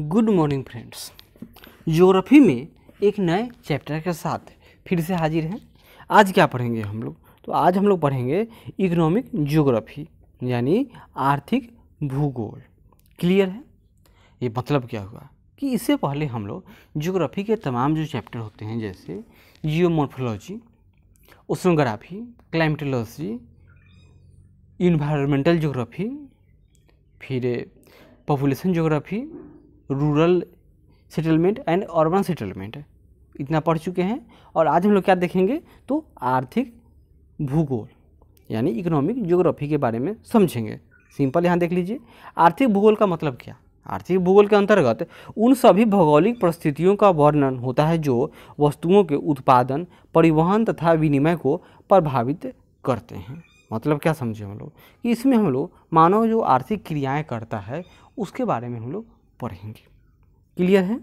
good morning friends geography में एक नए चैप्टर के साथ फिर से हाजिर हैं आज क्या पढ़ेंगे हम लोग तो आज हम लोग पढ़ेंगे इकोनॉमिक ज्योग्राफी यानी आर्थिक भूगोल क्लियर है ये मतलब क्या हुआ कि इससे पहले हम लोग ज्योग्राफी के तमाम जो चैप्टर होते हैं जैसे geomorphology oceanography climatology environmental geography फिर population geography rural settlement and urban settlement इतना पढ़ चुके हैं और आज हम लोग क्या देखेंगे तो आर्थिक भूगोल यानी इकोनॉमिक ज्योग्राफी के बारे में समझेंगे सिंपल यहाँ देख लीजिए आर्थिक भूगोल का मतलब क्या आर्थिक भूगोल के अंतर्गत उन सभी भौगोलिक परिस्थितियों का वर्णन होता है जो वस्तुओं के उत्पादन परिवहन तथा विनिमय को प्रभावित करते हैं मतलब क्या समझे हम लोग कि इसमें हम लोग मानव जो आर्थिक क्रियाएं करता है उसके बारे में हम लोग पढ़ेंगे क्लियर है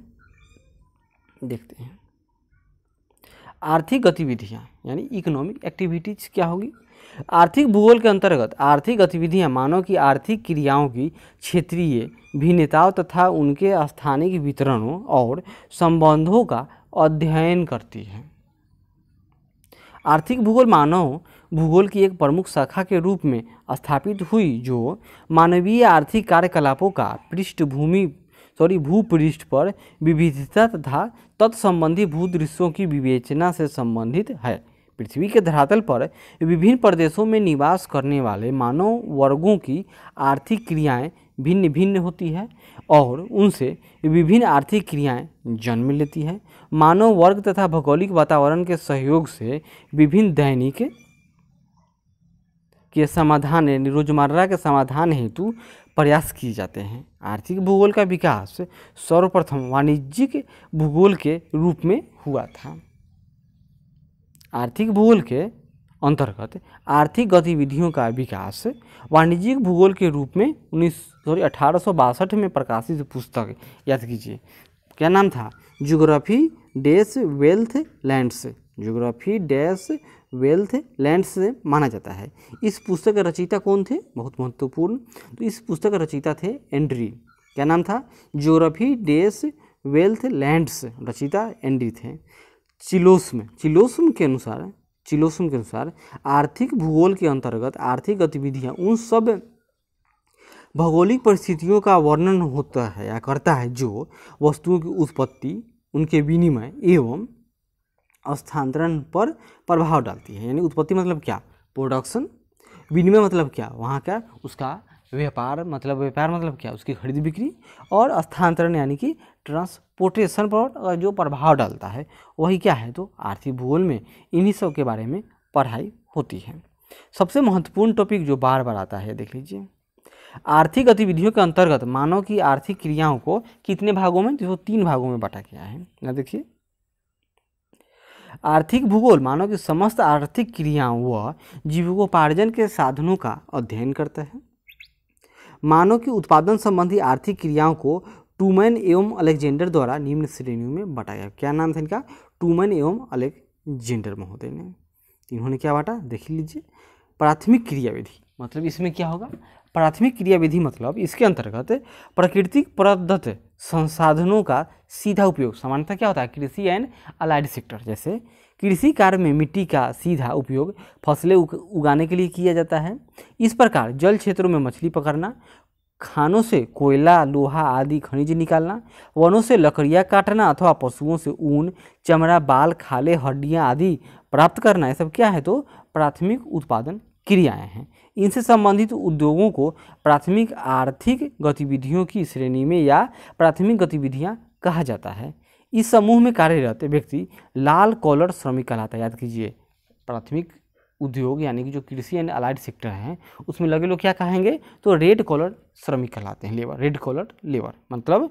देखते हैं आर्थिक गतिविधियाँ यानी इकोनॉमिक एक्टिविटीज़ क्या होगी आर्थिक भूगोल के अंतर्गत आर्थिक गतिविधियां मानव की आर्थिक क्रियाओं की क्षेत्रीय भिन्नताओं तथा उनके स्थानिक वितरणों और संबंधों का अध्ययन करती है आर्थिक भूगोल मानव भूगोल की एक प्रमुख शाखा के रूप में स्थापित हुई जो मानवीय आर्थिक कार्यकलापों का पृष्ठभूमि सॉरी भूपृष्ठ पर विविधता तथा तत्संबंधी दृश्यों की विवेचना से संबंधित है पृथ्वी के धरातल पर विभिन्न प्रदेशों में निवास करने वाले मानव वर्गों की आर्थिक क्रियाएं भिन्न भिन्न होती है और उनसे विभिन्न आर्थिक क्रियाएं जन्म लेती है मानव वर्ग तथा भौगोलिक वातावरण के सहयोग से विभिन्न दैनिक के समाधान यानी रोजमर्रा के समाधान हेतु प्रयास किए जाते हैं आर्थिक भूगोल का विकास सर्वप्रथम वाणिज्यिक भूगोल के रूप में हुआ था आर्थिक भूगोल के अंतर्गत आर्थिक गतिविधियों का विकास वाणिज्यिक भूगोल के रूप में उन्नीस सॉरी अठारह में प्रकाशित पुस्तक याद कीजिए क्या नाम था geography dash wealth lands geography dash wealth land से माना जाता है इस पुस्तक का रचयिता कौन थे बहुत महत्वपूर्ण तो इस पुस्तक का रचयिता थे एंड्री क्या नाम था ज्योग्राफी डैश वेल्थ लैंड्स रचयिता एंड्री थे चिलोस्म चिलोस्म के अनुसार चिलोस्म के अनुसार आर्थिक भूगोल के अंतर्गत आर्थिक गतिविधियाँ उन सब भौगोलिक परिस्थितियों का वर्णन होता है या करता है जो वस्तुओं की उत्पत्ति उनके विनिमय एवं स्थानांतरण पर प्रभाव डालती है यानी उत्पत्ति मतलब क्या प्रोडक्शन विनिमय मतलब क्या वहाँ का उसका व्यापार मतलब व्यापार मतलब क्या उसकी खरीद बिक्री और स्थानांतरण यानी कि ट्रांसपोर्टेशन पर जो प्रभाव डालता है वही क्या है तो आर्थिक भूगोल में इन्हीं सब के बारे में पढ़ाई होती है सबसे महत्वपूर्ण टॉपिक जो बार बार आता है देख लीजिए आर्थिक गतिविधियों के अंतर्गत मानव की आर्थिक क्रियाओं को कितने भागों में जिसको तीन भागों में बांटा गया है ना देखिए आर्थिक भूगोल मानव की समस्त आर्थिक क्रियाओं व जीविकोपार्जन के साधनों का अध्ययन करता है मानव की उत्पादन संबंधी आर्थिक क्रियाओं को टूमैन एवं अलेक्जेंडर द्वारा निम्न श्रेणियों में बांटा क्या नाम था इनका टूमैन एवं अलेक्जेंडर महोदय ने इन्होंने क्या बांटा देख लीजिए प्राथमिक क्रियाविधि मतलब इसमें क्या होगा प्राथमिक क्रियाविधि मतलब इसके अंतर्गत प्राकृतिक प्रदत्त संसाधनों का सीधा उपयोग सामान्यतः क्या होता है कृषि एंड अलाइड सेक्टर जैसे कृषि कार्य में मिट्टी का सीधा उपयोग फसलें उगाने के लिए किया जाता है इस प्रकार जल क्षेत्रों में मछली पकड़ना खानों से कोयला लोहा आदि खनिज निकालना वनों से लकड़ियाँ काटना अथवा पशुओं से ऊन चमड़ा बाल खाले हड्डियाँ आदि प्राप्त करना यह सब क्या है तो प्राथमिक उत्पादन क्रियाएं हैं इनसे संबंधित उद्योगों को प्राथमिक आर्थिक गतिविधियों की श्रेणी में या प्राथमिक गतिविधियां कहा जाता है इस समूह में कार्यरत व्यक्ति लाल कॉलर श्रमिक कहलाता है याद कीजिए प्राथमिक उद्योग यानी कि जो कृषि एंड अलाइड सेक्टर हैं उसमें लगे लोग क्या कहेंगे तो रेड कॉलर श्रमिक कहलाते हैं लेबर रेड कॉलर लेबर मतलब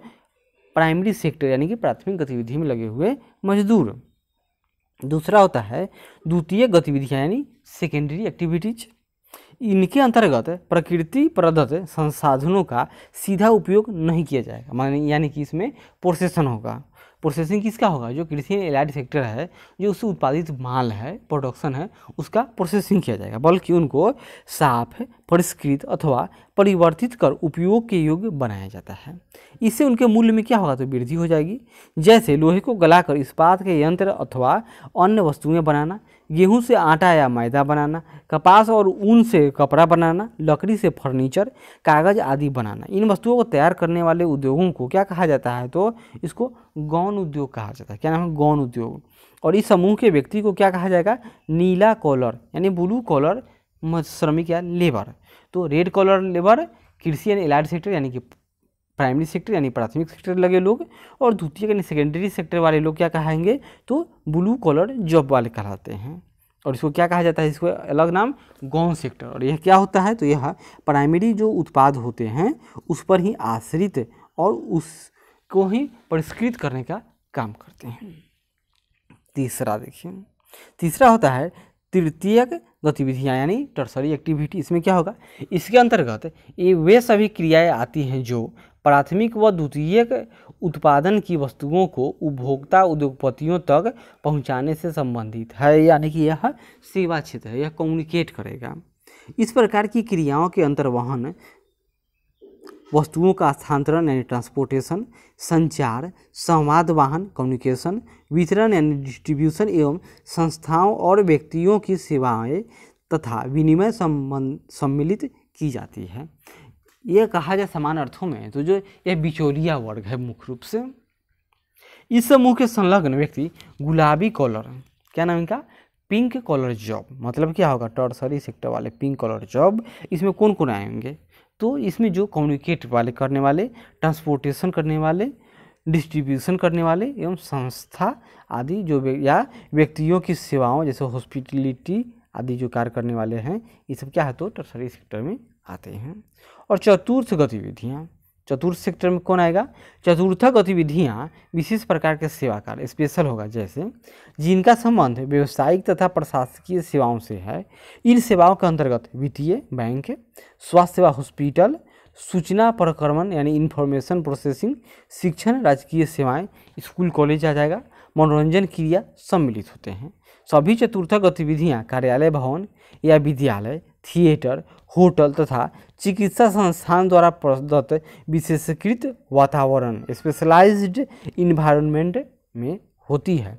प्राइमरी सेक्टर यानी कि प्राथमिक गतिविधि में लगे हुए मजदूर दूसरा होता है द्वितीय गतिविधियाँ यानी सेकेंडरी एक्टिविटीज इनके अंतर्गत प्रकृति प्रदत्त संसाधनों का सीधा उपयोग नहीं किया जाएगा माने यानी कि इसमें प्रोसेसन होगा प्रोसेसिंग किसका होगा जो कृषि एलाइड सेक्टर है जो उससे उत्पादित माल है प्रोडक्शन है उसका प्रोसेसिंग किया जाएगा बल्कि उनको साफ परिष्कृत अथवा परिवर्तित कर उपयोग के योग्य बनाया जाता है इससे उनके मूल्य में क्या होगा तो वृद्धि हो जाएगी जैसे लोहे को गलाकर इस्पात के यंत्र अथवा अन्य वस्तुएं बनाना गेहूं से आटा या मैदा बनाना कपास और ऊन से कपड़ा बनाना लकड़ी से फर्नीचर कागज़ आदि बनाना इन वस्तुओं को तैयार करने वाले उद्योगों को क्या कहा जाता है तो इसको गौन उद्योग कहा जाता है क्या नाम है गौन उद्योग और इस समूह के व्यक्ति को क्या कहा जाएगा नीला कॉलर यानी ब्लू कॉलर श्रमिक या लेबर तो रेड कॉलर लेबर कृषि एंड एलाइड सेक्टर यानी कि प्राइमरी सेक्टर यानी प्राथमिक सेक्टर लगे लोग और द्वितीय यानी सेकेंडरी सेक्टर वाले लोग क्या कहेंगे तो ब्लू कॉलर जॉब वाले कहलाते हैं और इसको क्या कहा जाता है इसको अलग नाम गौन सेक्टर और यह क्या होता है तो यह प्राइमरी जो उत्पाद होते हैं उस पर ही आश्रित और उसको ही परिष्कृत करने का काम करते हैं तीसरा देखिए तीसरा होता है तृतीयक गतिविधियाँ यानी टर्सरी एक्टिविटी इसमें क्या होगा इसके अंतर्गत ये वे सभी क्रियाएं आती हैं जो प्राथमिक व द्वितीयक उत्पादन की वस्तुओं को उपभोक्ता उद्योगपतियों तक पहुंचाने से संबंधित है यानी कि यह सेवा क्षेत्र है यह कम्युनिकेट करेगा इस प्रकार की क्रियाओं के अंतर्वहन वस्तुओं का स्थानांतरण यानी ट्रांसपोर्टेशन संचार संवाद वाहन कम्युनिकेशन वितरण यानी डिस्ट्रीब्यूशन एवं संस्थाओं और व्यक्तियों की सेवाएँ तथा विनिमय सम्मिलित की जाती है ये कहा जाए समान अर्थों में तो जो यह बिचौलिया वर्ग है मुख्य रूप से इस समूह के संलग्न व्यक्ति गुलाबी कॉलर क्या नाम इनका पिंक कॉलर जॉब मतलब क्या होगा टर्सरी सेक्टर वाले पिंक कॉलर जॉब इसमें कौन कौन आएंगे तो इसमें जो कम्युनिकेट वाले करने वाले ट्रांसपोर्टेशन करने वाले डिस्ट्रीब्यूशन करने वाले एवं संस्था आदि जो या व्यक्तियों की सेवाओं जैसे हॉस्पिटलिटी आदि जो कार्य करने वाले हैं ये सब क्या है तो टर्सरी सेक्टर में आते हैं और चतुर्थ गतिविधियाँ चतुर्थ सेक्टर में कौन आएगा चतुर्थ गतिविधियाँ विशेष प्रकार के सेवा कार्य स्पेशल होगा जैसे जिनका संबंध व्यवसायिक तथा प्रशासकीय सेवाओं से है इन सेवाओं के अंतर्गत वित्तीय बैंक स्वास्थ्य सेवा हॉस्पिटल सूचना प्रक्रमण यानी इन्फॉर्मेशन प्रोसेसिंग शिक्षण राजकीय सेवाएँ स्कूल कॉलेज आ जाएगा मनोरंजन क्रिया सम्मिलित होते हैं सभी चतुर्थ गतिविधियाँ कार्यालय भवन या विद्यालय थिएटर होटल तथा चिकित्सा संस्थान द्वारा प्रदत्त विशेषकृत वातावरण स्पेशलाइज्ड इन्वायरमेंट में होती है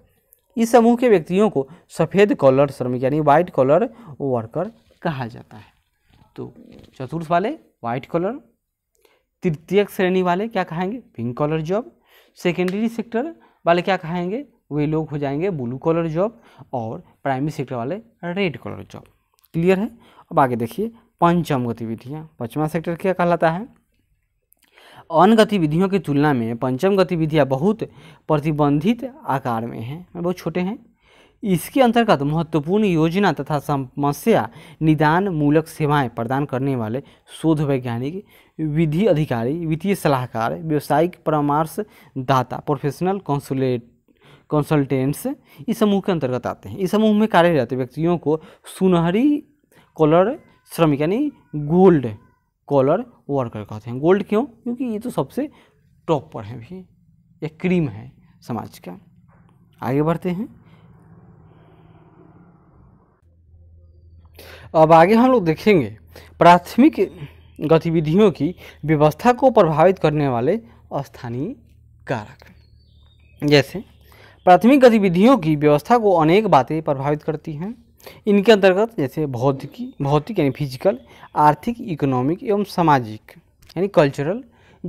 इस समूह के व्यक्तियों को सफ़ेद कॉलर श्रमिक यानी व्हाइट कॉलर वर्कर कहा जाता है तो चतुर्थ वाले व्हाइट कॉलर तृतीय श्रेणी वाले क्या कहेंगे pink collar job secondary sector वाले क्या कहेंगे वे लोग हो जाएंगे ब्लू कॉलर जॉब और प्राइमरी सेक्टर वाले रेड कॉलर जॉब क्लियर है अब आगे देखिए पंचम गतिविधियाँ पंचमा सेक्टर क्या कहलाता है अन्य गतिविधियों की तुलना में पंचम गतिविधियाँ बहुत प्रतिबंधित आकार में हैं बहुत छोटे हैं इसके अंतर्गत महत्वपूर्ण योजना तथा समस्या निदान मूलक सेवाएं प्रदान करने वाले शोध वैज्ञानिक विधि अधिकारी वित्तीय सलाहकार व्यावसायिक परामर्शदाता प्रोफेशनल कंसुलेट कंसल्टेंट्स इस समूह के अंतर्गत आते हैं इस समूह में कार्यरत व्यक्तियों को सुनहरी कॉलर श्रमिक यानी गोल्ड कॉलर वर्कर कहते हैं गोल्ड क्यों क्योंकि ये तो सबसे टॉप पर है भी ये क्रीम है समाज का आगे बढ़ते हैं अब आगे हम लोग देखेंगे प्राथमिक गतिविधियों की व्यवस्था को प्रभावित करने वाले स्थानीय कारक जैसे प्राथमिक गतिविधियों की व्यवस्था को अनेक बातें प्रभावित करती हैं इनके अंतर्गत जैसे भौतिकी भौतिक यानी फिजिकल आर्थिक इकोनॉमिक एवं सामाजिक यानी कल्चरल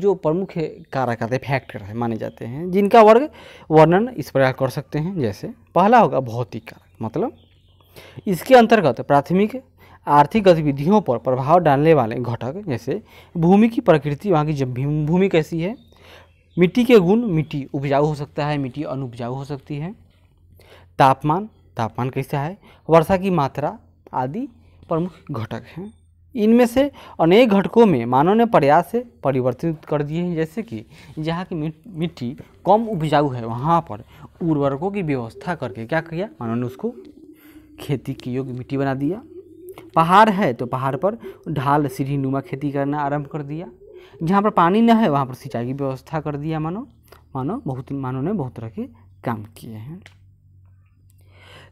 जो प्रमुख कारक आते फैक्टर है माने जाते हैं जिनका वर्ग वर्णन इस प्रकार कर सकते हैं जैसे पहला होगा भौतिक कारक मतलब इसके अंतर्गत प्राथमिक आर्थिक गतिविधियों पर प्रभाव डालने वाले घटक जैसे भूमि की प्रकृति वहाँ की भूमि कैसी है मिट्टी के गुण मिट्टी उपजाऊ हो सकता है मिट्टी अनुपजाऊ हो सकती है तापमान तापमान कैसा है वर्षा की मात्रा आदि प्रमुख घटक हैं इनमें से अनेक घटकों में मानव ने प्रयास से परिवर्तित कर दिए हैं जैसे कि जहाँ की मिट्टी कम उपजाऊ है वहाँ पर उर्वरकों की व्यवस्था करके क्या किया मानव ने उसको खेती की योग्य मिट्टी बना दिया पहाड़ है तो पहाड़ पर ढाल सीढ़ी नुमा खेती करना आरंभ कर दिया जहाँ पर पानी न है वहाँ पर सिंचाई की व्यवस्था कर दिया मानो मानो बहुत मानो ने बहुत तरह के काम किए हैं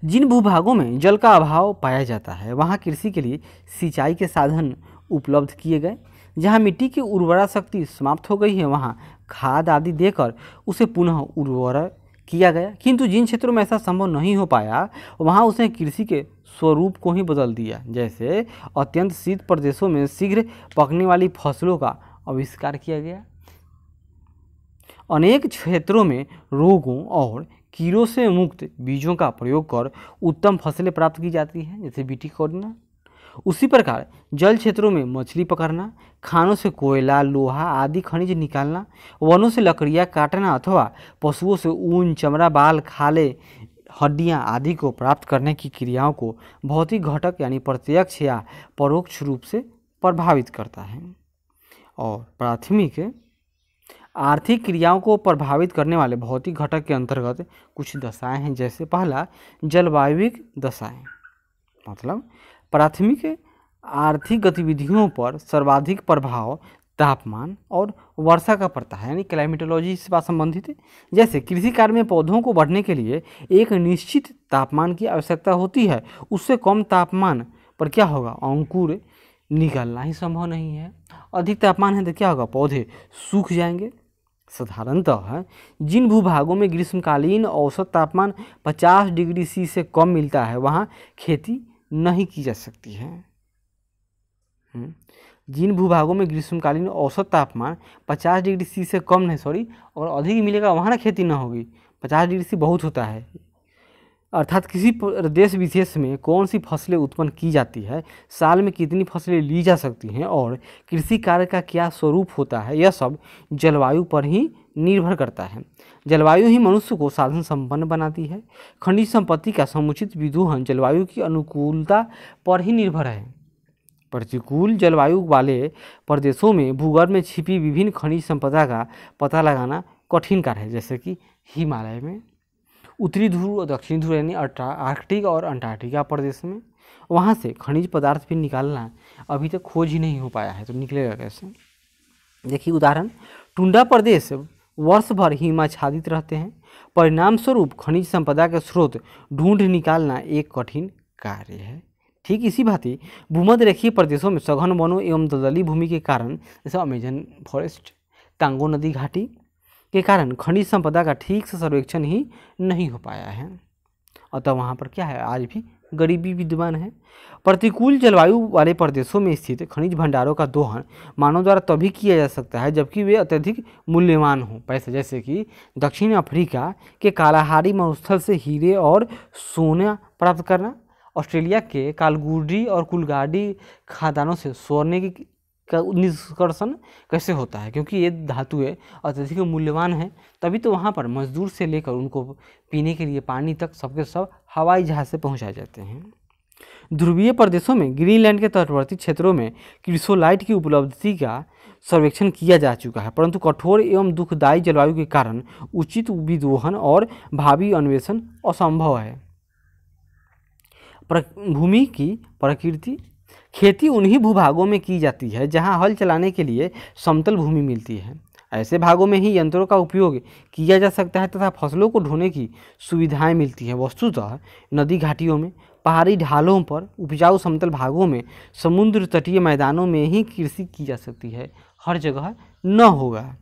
जिन भूभागों में जल का अभाव पाया जाता है वहाँ कृषि के लिए सिंचाई के साधन उपलब्ध किए गए जहाँ मिट्टी की उर्वरा शक्ति समाप्त हो गई है वहाँ खाद आदि देकर उसे पुनः उर्वरा किया गया किंतु जिन क्षेत्रों में ऐसा संभव नहीं हो पाया वहाँ उसने कृषि के स्वरूप को ही बदल दिया जैसे अत्यंत शीत प्रदेशों में शीघ्र पकने वाली फसलों का आविष्कार किया गया अनेक क्षेत्रों में रोगों और कीड़ों से मुक्त बीजों का प्रयोग कर उत्तम फसलें प्राप्त की जाती हैं जैसे बीटी करना उसी प्रकार जल क्षेत्रों में मछली पकड़ना खानों से कोयला लोहा आदि खनिज निकालना वनों से लकड़ियाँ काटना अथवा पशुओं से ऊन चमड़ा बाल खाले हड्डियाँ आदि को प्राप्त करने की क्रियाओं को भौतिक घटक यानी प्रत्यक्ष या परोक्ष रूप से प्रभावित करता है और प्राथमिक आर्थिक क्रियाओं को प्रभावित करने वाले भौतिक घटक के अंतर्गत कुछ दशाएं हैं जैसे पहला जलवायुविक दशाएं मतलब प्राथमिक आर्थिक गतिविधियों पर सर्वाधिक प्रभाव तापमान और वर्षा का पड़ता है यानी क्लाइमेटोलॉजी से बात संबंधित है जैसे कृषि कार्य में पौधों को बढ़ने के लिए एक निश्चित तापमान की आवश्यकता होती है उससे कम तापमान पर क्या होगा अंकुर निकलना ही संभव नहीं है अधिक तापमान है तो क्या होगा पौधे सूख जाएंगे साधारणतः जिन भूभागों में ग्रीष्मकालीन औसत तापमान 50 डिग्री सी से कम मिलता है वहाँ खेती नहीं की जा सकती है हम्म, जिन भूभागों में ग्रीष्मकालीन औसत तापमान 50 डिग्री सी से कम नहीं सॉरी और अधिक मिलेगा वहाँ ना खेती ना होगी 50 डिग्री सी बहुत होता है अर्थात किसी देश विशेष में कौन सी फसलें उत्पन्न की जाती है साल में कितनी फसलें ली जा सकती हैं और कृषि कार्य का क्या स्वरूप होता है यह सब जलवायु पर ही निर्भर करता है जलवायु ही मनुष्य को साधन संपन्न बनाती है खनिज संपत्ति का समुचित विदोहन जलवायु की अनुकूलता पर ही निर्भर है प्रतिकूल जलवायु वाले प्रदेशों में भूगर्भ में छिपी विभिन्न खनिज संपदा का पता लगाना कठिन कार्य है जैसे कि हिमालय में उत्तरी ध्रुव और दक्षिण ध्रुव यानी आर्कटिक और अंटार्कटिका प्रदेश में वहाँ से खनिज पदार्थ भी निकालना अभी तक खोज ही नहीं हो पाया है तो निकलेगा कैसे देखिए उदाहरण टुंडा प्रदेश वर्ष भर हिमाच्छादित रहते हैं परिणाम स्वरूप खनिज संपदा के स्रोत ढूंढ निकालना एक कठिन कार्य है ठीक इसी भांति भूमध रेखीय प्रदेशों में सघन वनों एवं दलदली भूमि के कारण जैसे अमेजन फॉरेस्ट कांगो नदी घाटी के कारण खनिज संपदा का ठीक से सर्वेक्षण ही नहीं हो पाया है अतः वहाँ पर क्या है आज भी गरीबी विद्यमान है प्रतिकूल जलवायु वाले प्रदेशों में स्थित खनिज भंडारों का दोहन मानव द्वारा तभी किया जा सकता है जबकि वे अत्यधिक मूल्यवान हों पैसे जैसे कि दक्षिण अफ्रीका के कालाहारी मरुस्थल से हीरे और सोना प्राप्त करना ऑस्ट्रेलिया के कालगुडी और कुलगाडी खादानों से सोने की का निष्कर्षण कैसे होता है क्योंकि ये धातु है अत्यधिक मूल्यवान है तभी तो वहाँ पर मजदूर से लेकर उनको पीने के लिए पानी तक सबके सब हवाई जहाज़ से पहुँचाए जाते हैं ध्रुवीय प्रदेशों में ग्रीनलैंड के तटवर्ती क्षेत्रों में क्रिसोलाइट की उपलब्धि का सर्वेक्षण किया जा चुका है परंतु कठोर एवं दुखदायी जलवायु के कारण उचित विदोहन और भावी अन्वेषण असंभव है भूमि की प्रकृति खेती उन्हीं भूभागों में की जाती है जहां हल चलाने के लिए समतल भूमि मिलती है ऐसे भागों में ही यंत्रों का उपयोग किया जा सकता है तथा फसलों को ढोने की सुविधाएं मिलती हैं वस्तुतः नदी घाटियों में पहाड़ी ढालों पर उपजाऊ समतल भागों में समुद्र तटीय मैदानों में ही कृषि की जा सकती है हर जगह न होगा